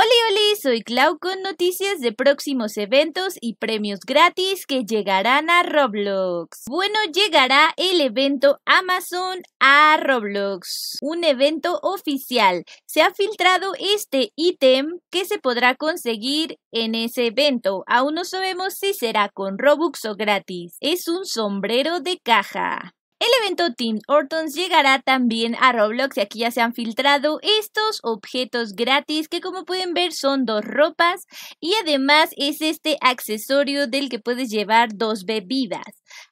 Hola hola, soy Clau con noticias de próximos eventos y premios gratis que llegarán a Roblox. Bueno, llegará el evento Amazon a Roblox, un evento oficial. Se ha filtrado este ítem que se podrá conseguir en ese evento. Aún no sabemos si será con Robux o gratis. Es un sombrero de caja. El evento Team Hortons llegará también a Roblox y aquí ya se han filtrado estos objetos gratis que como pueden ver son dos ropas y además es este accesorio del que puedes llevar dos bebidas.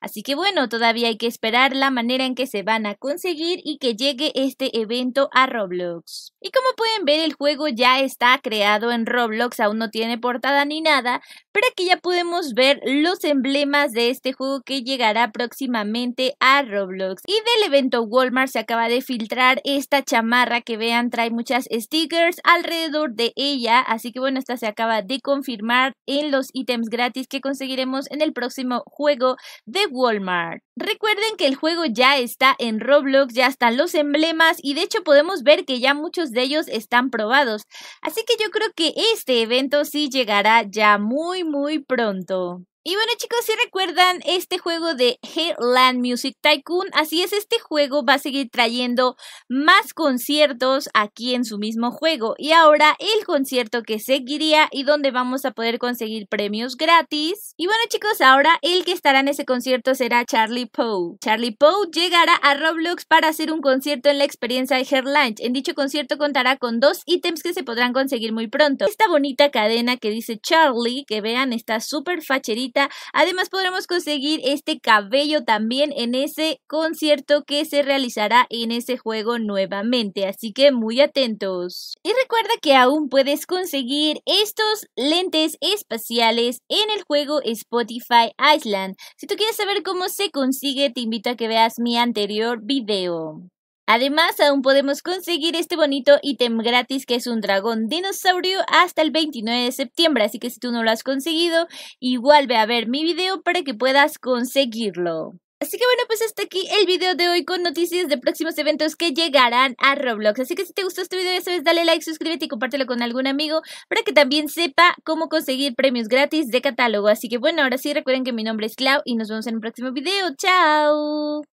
Así que bueno, todavía hay que esperar la manera en que se van a conseguir y que llegue este evento a Roblox. Y como pueden ver, el juego ya está creado en Roblox, aún no tiene portada ni nada, pero aquí ya podemos ver los emblemas de este juego que llegará próximamente a Roblox. Y del evento Walmart se acaba de filtrar esta chamarra que vean, trae muchas stickers alrededor de ella, así que bueno, esta se acaba de confirmar en los ítems gratis que conseguiremos en el próximo juego de Walmart. Recuerden que el juego ya está en Roblox, ya están los emblemas y de hecho podemos ver que ya muchos de ellos están probados. Así que yo creo que este evento sí llegará ya muy muy pronto. Y bueno chicos, si recuerdan este juego de Headland Music Tycoon, así es, este juego va a seguir trayendo más conciertos aquí en su mismo juego. Y ahora el concierto que seguiría y donde vamos a poder conseguir premios gratis. Y bueno chicos, ahora el que estará en ese concierto será Charlie Poe. Charlie Poe llegará a Roblox para hacer un concierto en la experiencia de Headland. En dicho concierto contará con dos ítems que se podrán conseguir muy pronto. Esta bonita cadena que dice Charlie, que vean, está súper facherita Además podremos conseguir este cabello también en ese concierto que se realizará en ese juego nuevamente. Así que muy atentos. Y recuerda que aún puedes conseguir estos lentes espaciales en el juego Spotify Island. Si tú quieres saber cómo se consigue, te invito a que veas mi anterior video. Además, aún podemos conseguir este bonito ítem gratis que es un dragón dinosaurio hasta el 29 de septiembre, así que si tú no lo has conseguido, igual ve a ver mi video para que puedas conseguirlo. Así que bueno, pues hasta aquí el video de hoy con noticias de próximos eventos que llegarán a Roblox. Así que si te gustó este video, ya sabes, dale like, suscríbete y compártelo con algún amigo para que también sepa cómo conseguir premios gratis de catálogo. Así que bueno, ahora sí recuerden que mi nombre es Clau y nos vemos en un próximo video. ¡Chao!